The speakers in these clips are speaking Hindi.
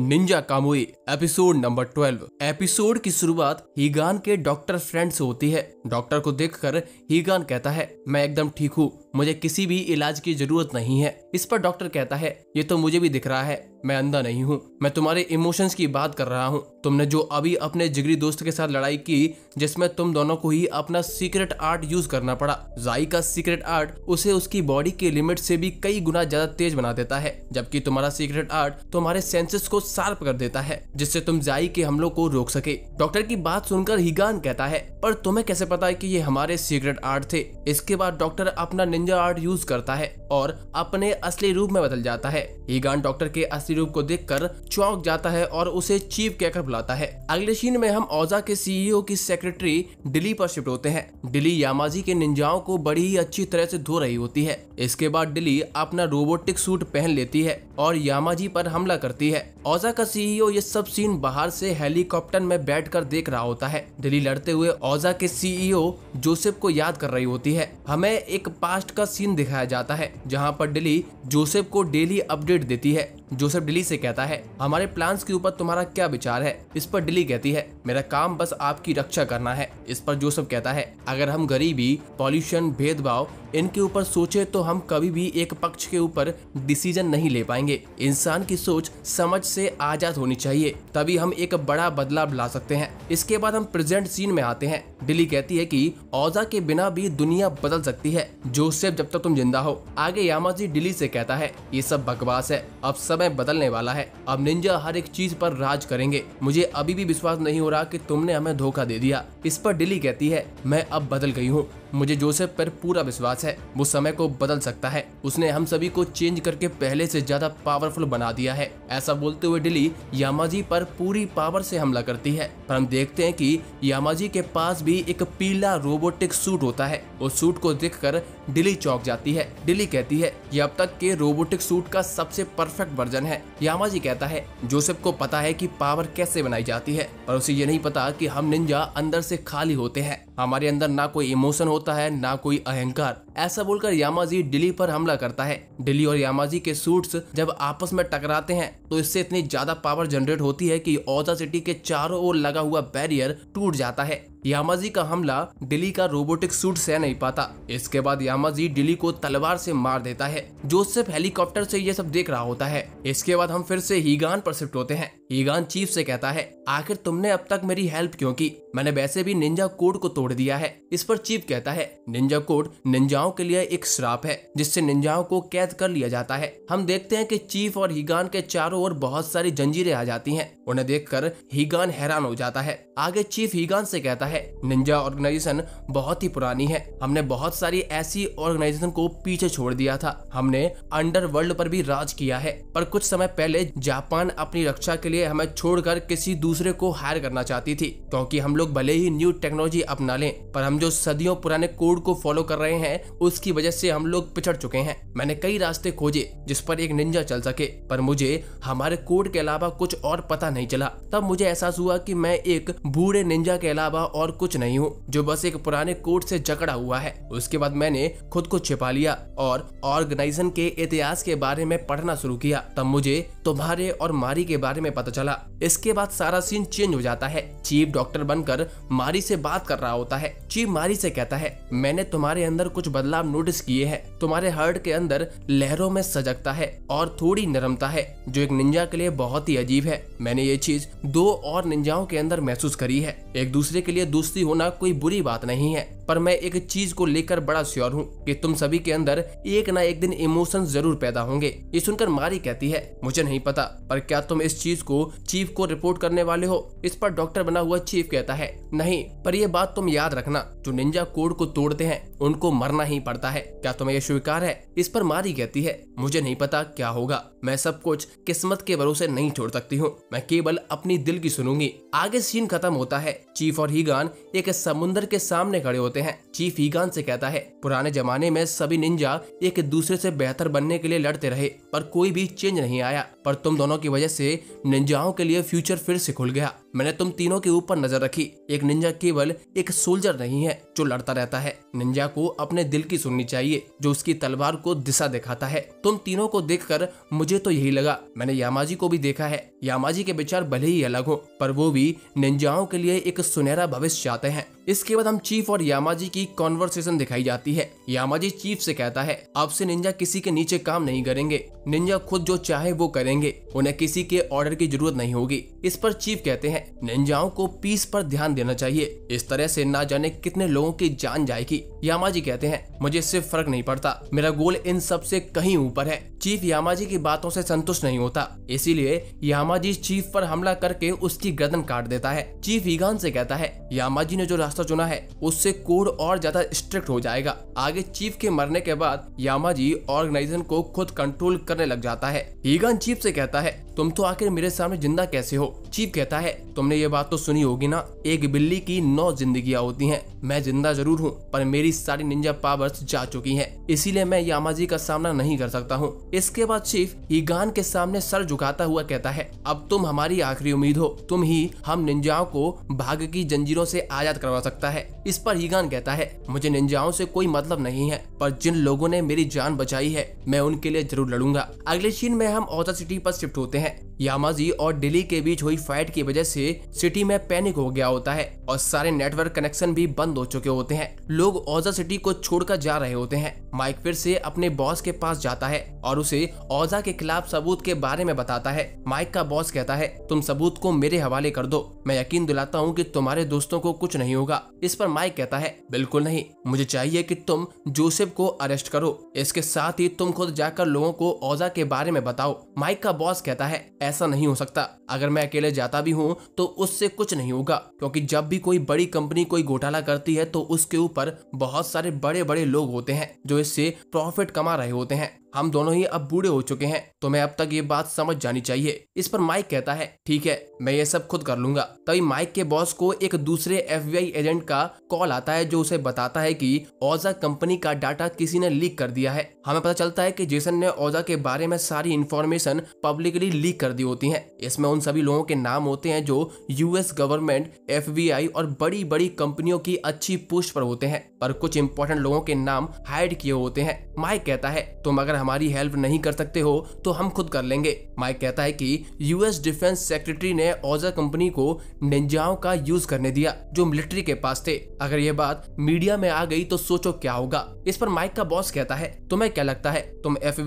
Ninja Kamui episode number twelve episode की शुरुआत हीगान के डॉक्टर फ्रेंड से होती है डॉक्टर को देखकर हीगान कहता है मैं एकदम ठीक हूँ मुझे किसी भी इलाज की जरूरत नहीं है इस पर डॉक्टर कहता है ये तो मुझे भी दिख रहा है मैं अंधा नहीं हूँ मैं तुम्हारे इमोशंस की बात कर रहा हूँ तुमने जो अभी अपने जिगरी दोस्त के साथ लड़ाई की जिसमें तुम दोनों को ही अपना सीक्रेट आर्ट यूज करना पड़ा जाई का सीक्रेट आर्ट उसे उसकी बॉडी के लिमिट से भी कई गुना ज्यादा तेज बना देता है जबकि तुम्हारा सीक्रेट आर्ट तुम्हारे सेंसेस को शार्प कर देता है जिससे तुम जाई के हमलों को रोक सके डॉक्टर की बात सुनकर हिगान कहता है पर तुम्हें कैसे पता है की ये हमारे सीक्रेट आर्ट थे इसके बाद डॉक्टर अपना निंजा आर्ट यूज करता है और अपने असली रूप में बदल जाता है ईगान डॉक्टर के असली रूप को कर चौंक जाता है और उसे चीफ कहकर बुलाता है अगले सीन में हम औजा के सीईओ e की सेक्रेटरी डिली पर शिफ्ट होते हैं डिली यामाजी के निंजाओं को बड़ी ही अच्छी तरह से धो रही होती है इसके बाद डिली अपना रोबोटिक सूट पहन लेती है और यामाजी पर हमला करती है औजा का सीईओ e ये सब सीन बाहर से हेलीकॉप्टर में बैठकर देख रहा होता है दिल्ली लड़ते हुए औजा के सीईओ जोसेफ e को याद कर रही होती है हमें एक पास्ट का सीन दिखाया जाता है जहां पर डिली जोसेफ को डेली अपडेट देती है जोसेफ डिली से कहता है हमारे प्लान्स के ऊपर तुम्हारा क्या विचार है इस पर डिली कहती है मेरा काम बस आपकी रक्षा करना है इस पर जोसेफ कहता है अगर हम गरीबी पॉल्यूशन भेदभाव इनके ऊपर सोचे तो हम कभी भी एक पक्ष के ऊपर डिसीजन नहीं ले पाएंगे इंसान की सोच समझ से आजाद होनी चाहिए तभी हम एक बड़ा बदलाव ला सकते हैं इसके बाद हम प्रेजेंट सीन में आते हैं डिली कहती है कि औजा के बिना भी दुनिया बदल सकती है जोसेफ जब तक तुम जिंदा हो आगे यामाजी डिली से कहता है ये सब बकवास है अब सब समय बदलने वाला है अब निंजा हर एक चीज पर राज करेंगे मुझे अभी भी विश्वास नहीं हो रहा कि तुमने हमें धोखा दे दिया इस पर डिली कहती है मैं अब बदल गई हूँ मुझे जोसेफ पर पूरा विश्वास है वो समय को बदल सकता है उसने हम सभी को चेंज करके पहले से ज्यादा पावरफुल बना दिया है ऐसा बोलते हुए डिली यामाजी पर पूरी पावर से हमला करती है पर हम देखते हैं कि यामाजी के पास भी एक पीला रोबोटिक सूट होता है उस सूट को कर डिली चौक जाती है डिली कहती है ये अब तक के रोबोटिक सूट का सबसे परफेक्ट वर्जन है यामाजी कहता है जोसेफ को पता है की पावर कैसे बनाई जाती है पर उसे ये नहीं पता की हम निंजा अंदर से खाली होते हैं हमारे अंदर ना कोई इमोशन होता है ना कोई अहंकार ऐसा बोलकर यामाजी डिली पर हमला करता है डिली और यामाजी के सूट्स जब आपस में टकराते हैं तो इससे इतनी ज्यादा पावर जनरेट होती है कि ओजा सिटी के चारों ओर लगा हुआ बैरियर टूट जाता है यामाजी का हमला डिली का रोबोटिक सूट सह नहीं पाता इसके बाद यामाजी दिल्ली को तलवार से मार देता है जोसेफ हेलीकॉप्टर से ये सब देख रहा होता है इसके बाद हम फिर से हीगान पर शिफ्ट होते हैं हीगान चीफ से कहता है आखिर तुमने अब तक मेरी हेल्प क्यों की मैंने वैसे भी निंजा कोड को तोड़ दिया है इस पर चीफ कहता है निंजा कोड निंजाओं के लिए एक श्राप है जिससे निंजाओं को कैद कर लिया जाता है हम देखते हैं कि चीफ और हीगान के चारों ओर बहुत सारी जंजीरें आ जाती हैं उन्हें देखकर हीगान हैरान हो जाता है आगे चीफ हीगान से कहता है है निंजा ऑर्गेनाइजेशन बहुत ही पुरानी है हमने बहुत सारी ऐसी ऑर्गेनाइजेशन को पीछे छोड़ दिया था हमने अंडरवर्ल्ड पर भी राज किया है पर कुछ समय पहले जापान अपनी रक्षा के लिए हमें छोड़कर किसी दूसरे को हायर करना चाहती थी क्योंकि हम लोग भले ही न्यू टेक्नोलॉजी अपना लें पर हम जो सदियों पुराने कोड को फॉलो कर रहे हैं उसकी वजह से हम लोग पिछड़ चुके हैं मैंने कई रास्ते खोजे जिस पर एक निंजा चल सके पर मुझे हमारे कोड के अलावा कुछ और पता नहीं चला तब मुझे एहसास हुआ कि मैं एक बूढ़े निंजा के अलावा और और कुछ नहीं हूँ जो बस एक पुराने कोट से जकड़ा हुआ है उसके बाद मैंने खुद को छिपा लिया और ऑर्गेनाइजेशन के इतिहास के बारे में पढ़ना शुरू किया तब मुझे तुम्हारे और मारी के बारे में पता चला इसके बाद सारा सीन चेंज हो जाता है चीफ डॉक्टर बनकर मारी से बात कर रहा होता है चीफ मारी से कहता है मैंने तुम्हारे अंदर कुछ बदलाव नोटिस किए हैं तुम्हारे हर्ट के अंदर लहरों में सजगता है और थोड़ी नरमता है जो एक निंजा के लिए बहुत ही अजीब है मैंने ये चीज दो और निंजाओं के अंदर महसूस करी है एक दूसरे के लिए दोस्ती होना कोई बुरी बात नहीं है पर मैं एक चीज को लेकर बड़ा श्योर हूँ कि तुम सभी के अंदर एक ना एक दिन इमोशन जरूर पैदा होंगे ये सुनकर मारी कहती है मुझे नहीं पता पर क्या तुम इस चीज को चीफ को रिपोर्ट करने वाले हो इस पर डॉक्टर बना हुआ चीफ कहता है नहीं पर यह बात तुम याद रखना जो निंजा कोड को तोड़ते हैं उनको मरना ही पड़ता है क्या तुम्हें यह स्वीकार है इस पर मारी कहती है मुझे नहीं पता क्या होगा मैं सब कुछ किस्मत के भरोसे नहीं छोड़ सकती हूँ मैं केवल अपनी दिल की सुनूंगी आगे सीन खत्म होता है चीफ और हीगान एक समुन्दर के सामने खड़े होते होते हैं चीफ ईगान से कहता है पुराने जमाने में सभी निंजा एक दूसरे से बेहतर बनने के लिए लड़ते रहे पर कोई भी चेंज नहीं आया पर तुम दोनों की वजह से निंजाओं के लिए फ्यूचर फिर से खुल गया मैंने तुम तीनों के ऊपर नजर रखी एक निंजा केवल एक सोल्जर नहीं है जो लड़ता रहता है निंजा को अपने दिल की सुननी चाहिए जो उसकी तलवार को दिशा दिखाता है तुम तीनों को कर मुझे तो यही लगा मैंने यामाजी को भी देखा है यामाजी के विचार भले ही अलग हो पर वो भी निंजाओं के लिए एक सुनहरा भविष्य चाहते हैं इसके बाद हम चीफ और यामाजी की कॉन्वर्सेशन दिखाई जाती है यामाजी चीफ से कहता है आपसे निंजा किसी के नीचे काम नहीं करेंगे निंजा खुद जो चाहे वो करेंगे करेंगे उन्हें किसी के ऑर्डर की जरूरत नहीं होगी इस पर चीफ कहते हैं निंजाओं को पीस पर ध्यान देना चाहिए इस तरह से ना जाने कितने लोगों की जान जाएगी यामाजी कहते हैं मुझे इससे फर्क नहीं पड़ता मेरा गोल इन सब से कहीं ऊपर है चीफ यामाजी की बातों से संतुष्ट नहीं होता इसीलिए यामाजी चीफ पर हमला करके उसकी गर्दन काट देता है चीफ ईगान से कहता है यामाजी ने जो रास्ता चुना है उससे कोड और ज्यादा स्ट्रिक्ट हो जाएगा आगे चीफ के मरने के बाद यामाजी ऑर्गेनाइजेशन को खुद कंट्रोल करने लग जाता है ईगान चीफ से कहता है तुम तो आखिर मेरे सामने जिंदा कैसे हो चीफ कहता है तुमने ये बात तो सुनी होगी ना एक बिल्ली की नौ जिंदगियां होती हैं मैं जिंदा जरूर हूँ पर मेरी सारी निंजा पावर्स जा चुकी हैं इसीलिए मैं यामाजी का सामना नहीं कर सकता हूँ इसके बाद चीफ ईगान के सामने सर झुकाता हुआ कहता है अब तुम हमारी आखिरी उम्मीद हो तुम ही हम निंजाओं को भाग की जंजीरों ऐसी आजाद करवा सकता है इस पर हीगान कहता है मुझे निंजाओं ऐसी कोई मतलब नहीं है पर जिन लोगों ने मेरी जान बचाई है मैं उनके लिए जरूर लड़ूंगा अगले सीन में हम औजा सिटी आरोप शिफ्ट होते हैं हैं यामाजी और दिल्ली के बीच हुई फाइट की वजह से सिटी में पैनिक हो गया होता है और सारे नेटवर्क कनेक्शन भी बंद हो चुके होते हैं लोग ओजा सिटी को छोड़कर जा रहे होते हैं माइक फिर से अपने बॉस के पास जाता है और उसे ओजा के खिलाफ सबूत के बारे में बताता है माइक का बॉस कहता है तुम सबूत को मेरे हवाले कर दो मैं यकीन दिलाता हूँ की तुम्हारे दोस्तों को कुछ नहीं होगा इस पर माइक कहता है बिल्कुल नहीं मुझे चाहिए की तुम जोसेफ को अरेस्ट करो इसके साथ ही तुम खुद जाकर लोगों को ओजा के बारे में बताओ माइक का बॉस कहता है है ऐसा नहीं हो सकता अगर मैं अकेले जाता भी हूँ तो उससे कुछ नहीं होगा क्योंकि जब भी कोई बड़ी कंपनी कोई घोटाला करती है तो उसके ऊपर बहुत सारे बड़े बड़े लोग होते हैं जो इससे प्रॉफिट कमा रहे होते हैं हम दोनों ही अब बूढ़े हो चुके हैं तो मैं अब तक ये बात समझ जानी चाहिए इस पर माइक कहता है ठीक है मैं ये सब खुद कर लूंगा तभी माइक के बॉस को एक दूसरे एफ एजेंट का कॉल आता है जो उसे बताता है की ओजा कंपनी का डाटा किसी ने लीक कर दिया है हमें पता चलता है की जेसन ने ओजा के बारे में सारी इन्फॉर्मेशन पब्लिकली लीक कर दी होती है इसमें उन सभी लोगों के नाम होते हैं जो यूएस गवर्नमेंट एफ और बड़ी बड़ी कंपनियों की अच्छी पोस्ट पर होते हैं पर कुछ इम्पोर्टेंट लोगों के नाम हाइड किए होते हैं माइक कहता है तुम तो अगर हमारी हेल्प नहीं कर सकते हो तो हम खुद कर लेंगे माइक कहता है कि यूएस डिफेंस सेक्रेटरी ने ओजा कंपनी को निंजाओं का यूज करने दिया जो मिलिट्री के पास थे अगर ये बात मीडिया में आ गई तो सोचो क्या होगा इस पर माइक का बॉस कहता है तुम्हें क्या लगता है तुम एफ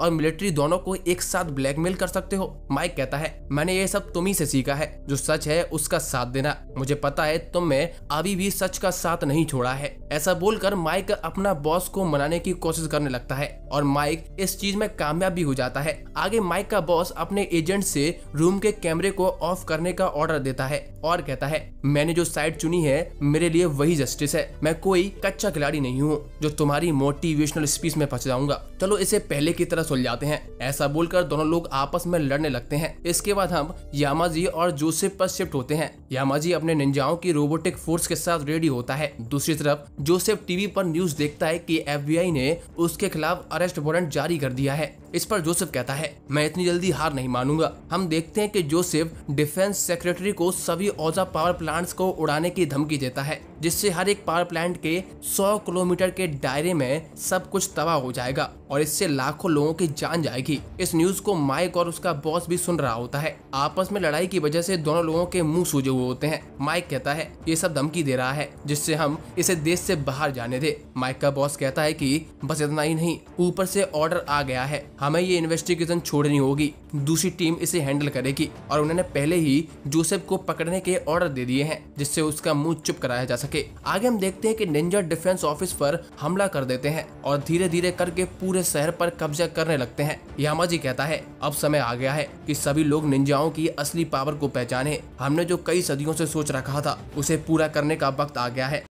और मिलिट्री दोनों को एक साथ ब्लैकमेल कर सकते हो माइक कहता है मैंने ये सब तुम्ही से सीखा है जो सच है उसका साथ देना मुझे पता है तुम में अभी भी सच का साथ नहीं छोड़ा है ऐसा बोलकर माइक अपना बॉस को मनाने की कोशिश करने लगता है और माइक माइक इस चीज में कामयाब भी हो जाता है आगे माइक का बॉस अपने एजेंट से रूम के कैमरे को ऑफ करने का ऑर्डर देता है और कहता है मैंने जो साइड चुनी है मेरे लिए वही जस्टिस है मैं कोई कच्चा खिलाड़ी नहीं हूँ जो तुम्हारी मोटिवेशनल स्पीच में फंस जाऊंगा चलो इसे पहले की तरह सुलझाते हैं ऐसा बोलकर दोनों लोग आपस में लड़ने लगते हैं इसके बाद हम यामाजी और जोसेफ पर शिफ्ट होते हैं यामाजी अपने निंजाओं की रोबोटिक फोर्स के साथ रेडी होता है दूसरी तरफ जोसेफ टीवी पर न्यूज देखता है कि एफबीआई ने उसके खिलाफ अरेस्ट वारंट वारंट जारी कर दिया है इस पर जोसेफ कहता है मैं इतनी जल्दी हार नहीं मानूंगा हम देखते हैं कि जोसेफ डिफेंस सेक्रेटरी को सभी औजा पावर प्लांट्स को उड़ाने की धमकी देता है जिससे हर एक पावर प्लांट के 100 किलोमीटर के दायरे में सब कुछ तबाह हो जाएगा और इससे लाखों लोगों की जान जाएगी इस न्यूज को माइक और उसका बॉस भी सुन रहा होता है आपस में लड़ाई की वजह से दोनों लोगों के मुंह सूझे हुए होते हैं माइक कहता है ये सब धमकी दे रहा है जिससे हम इसे देश से बाहर जाने दे माइक का बॉस कहता है कि बस इतना ही नहीं ऊपर से ऑर्डर आ गया है हमें ये इन्वेस्टिगेशन छोड़नी होगी दूसरी टीम इसे हैंडल करेगी और उन्होंने पहले ही जोसेफ को पकड़ने के ऑर्डर दे दिए हैं जिससे उसका मुंह चुप कराया जा सके आगे हम देखते हैं कि निंजा डिफेंस ऑफिस पर हमला कर देते हैं और धीरे धीरे करके पूरे शहर पर कब्जा करने लगते हैं जी कहता है अब समय आ गया है की सभी लोग निंजाओं की असली पावर को पहचाने हमने जो कई सदियों ऐसी सोच रखा था उसे पूरा करने का वक्त आ गया है